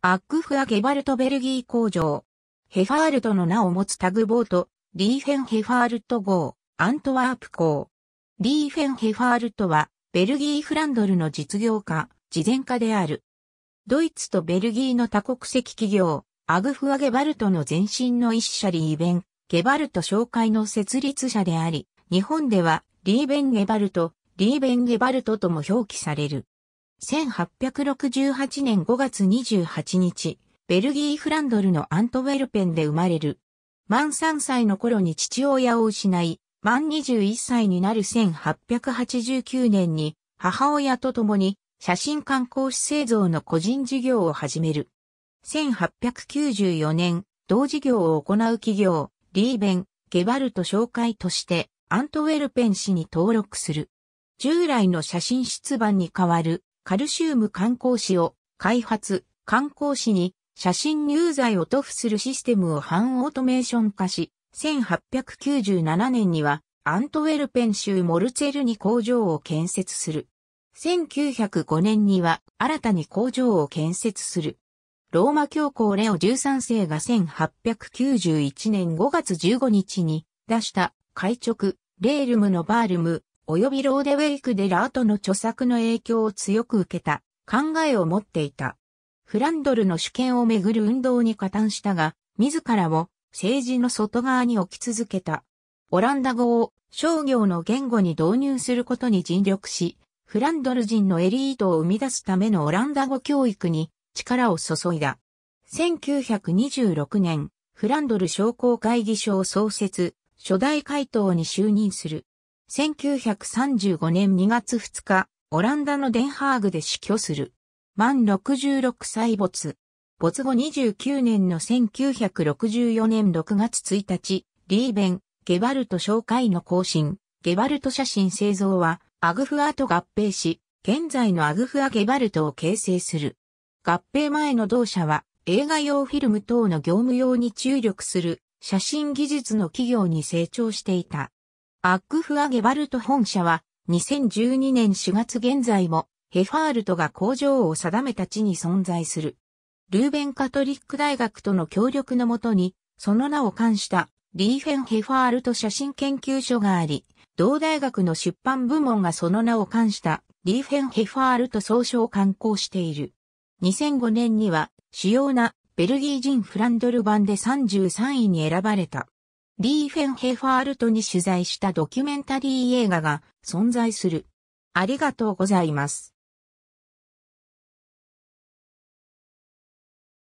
アックフア・ゲバルトベルギー工場。ヘファールトの名を持つタグボート、リーフェンヘファールト号、アントワープ港。リーフェンヘファールトは、ベルギーフランドルの実業家、事前家である。ドイツとベルギーの多国籍企業、アグフア・ゲバルトの前身の一社リーベン、ゲバルト紹介の設立者であり、日本ではリーベン・ゲバルト、リーベン・ゲバルトとも表記される。1868年5月28日、ベルギー・フランドルのアントウェルペンで生まれる。満3歳の頃に父親を失い、満21歳になる1889年に母親と共に写真観光師製造の個人事業を始める。1894年、同事業を行う企業、リーベン、ゲバルト紹介としてアントウェルペン氏に登録する。従来の写真出版に代わるカルシウム観光紙を開発、観光紙に写真入剤を塗布するシステムを半オートメーション化し、1897年にはアントウェルペン州モルツェルに工場を建設する。1905年には新たに工場を建設する。ローマ教皇レオ13世が1891年5月15日に出した会直レールムのバールム及びローデウェイク・デ・ラートの著作の影響を強く受けた考えを持っていた。フランドルの主権をめぐる運動に加担したが、自らを政治の外側に置き続けた。オランダ語を商業の言語に導入することに尽力し、フランドル人のエリートを生み出すためのオランダ語教育に力を注いだ。1926年、フランドル商工会議所を創設、初代会頭に就任する。1935年2月2日、オランダのデンハーグで死去する。満66歳没。没後29年の1964年6月1日、リーベン、ゲバルト紹介の更新、ゲバルト写真製造は、アグフアと合併し、現在のアグフアゲバルトを形成する。合併前の同社は、映画用フィルム等の業務用に注力する、写真技術の企業に成長していた。アックフアゲバルト本社は2012年4月現在もヘファールトが工場を定めた地に存在する。ルーベンカトリック大学との協力のもとに、その名を冠したリーフェンヘファールト写真研究所があり、同大学の出版部門がその名を冠したリーフェンヘファールト総称を刊行している。2005年には主要なベルギー人フランドル版で33位に選ばれた。リー・フェンヘファールトに取材したドキュメンタリー映画が存在する。ありがとうございます。